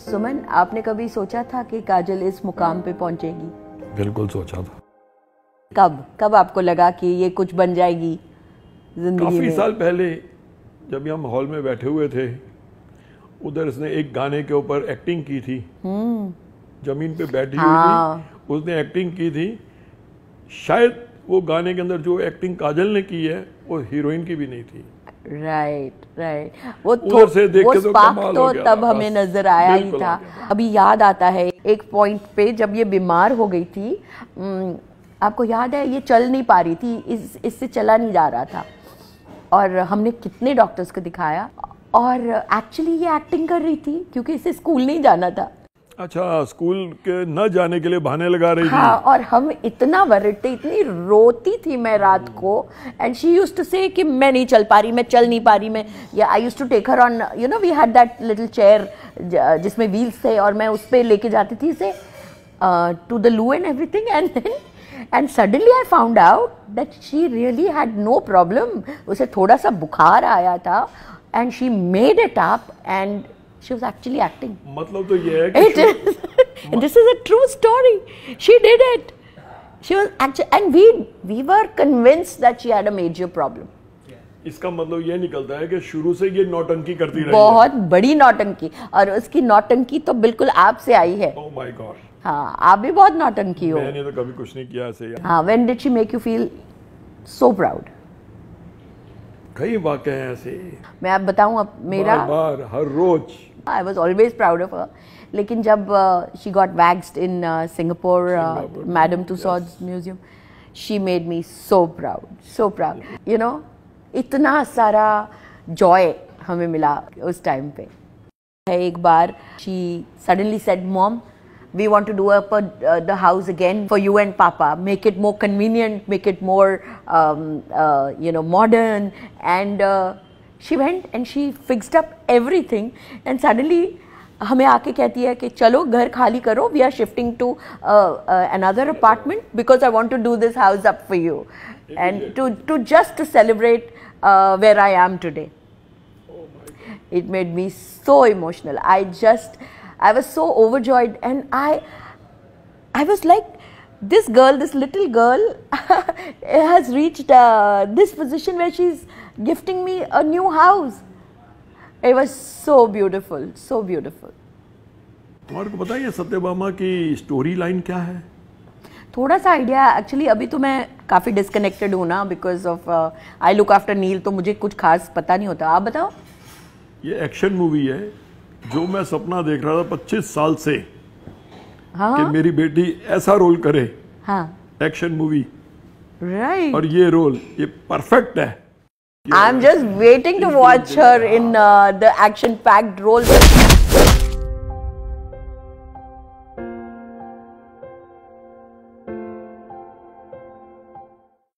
सुमन आपने कभी सोचा था कि काजल इस मुकाम पे पहुंचेगी बिल्कुल सोचा था कब कब आपको लगा कि ये कुछ बन जाएगी जिंदगी काफी साल पहले जब हम हॉल में बैठे हुए थे उधर इसने एक गाने के ऊपर एक्टिंग की थी हम्म। जमीन पे बैठी हाँ। हुई थी हाँ। उसने एक्टिंग की थी शायद वो गाने के अंदर जो एक्टिंग काजल ने की है वो हीरोइन की भी नहीं थी राइट राइट वो तो, से वो स्पार्क तो, तो तब हमें नजर आया ही था अभी याद आता है एक पॉइंट पे जब ये बीमार हो गई थी आपको याद है ये चल नहीं पा रही थी इस इससे चला नहीं जा रहा था और हमने कितने डॉक्टर्स को दिखाया और एक्चुअली ये एक्टिंग कर रही थी क्योंकि इसे स्कूल नहीं जाना था अच्छा स्कूल के न जाने के लिए बहाने लगा रही हाँ, थी और हम इतना वर्ड थे इतनी रोती थी मैं रात हम्म। को एंड शी यूज टू से कि मैं नहीं चल पा रही मैं चल नहीं पा रही मैं या I used to take her on you know we had that little chair जिसमें व्हील्स थे और मैं उस पर लेके जाती थी इसे to the loo and everything and then and suddenly I found out that she really had no problem उसे थोड़ा सा बुखार आया था and she made it up and she was actually acting matlab to ye hai कि it is this is a true story she did it she was actually and we we were convinced that she had a major problem इसका मतलब ये निकलता है कि शुरू से ये नौटंकी करती रही बहुत है। बड़ी नौटंकी और उसकी नौटंकी तो बिल्कुल आपसे आई है oh my God. हाँ आप भी बहुत नौटंकी हो मैंने तो कभी कुछ नहीं किया ऐसे हाँ when did she make you feel so proud? कई वाक्य हैं ऐसे मैं आप बताऊँ अब मेरा बार, बार हर रोज I was always proud of लेकिन जब she got waxed in Singapore Madame Tussauds museum she made me so proud so proud you know इतना सारा जॉय हमें मिला उस टाइम पे है एक बार she suddenly said mom we want to do up the house again for you and papa make it more convenient make it more you know modern and she went and she fixed up everything and suddenly हमें आके कहती है कि चलो घर खाली करो are shifting to uh, uh, another apartment because I want to do this house up for you, and to to just to celebrate uh, where I am today. Oh it made me so emotional i just i was so overjoyed and i i was like this girl this little girl has reached this position where she's gifting me a new house. It was so beautiful, so beautiful. तुम्हारे को पता है बताइए सत्यभामा की story line क्या है थोड़ा सा आइडिया एक्चुअली अभी तो मैं काफ़ी डिस्कनेक्टेड हूँ ना because of I look after Neel तो मुझे कुछ खास पता नहीं होता आप बताओ ये एक्शन मूवी है जो मैं सपना देख रहा था 25 साल से हाँ? कि मेरी बेटी ऐसा रोल करे हाँ एक्शन मूवी राइट और ये रोल ये परफेक्ट है I'm just waiting to watch her in uh, the action-packed role.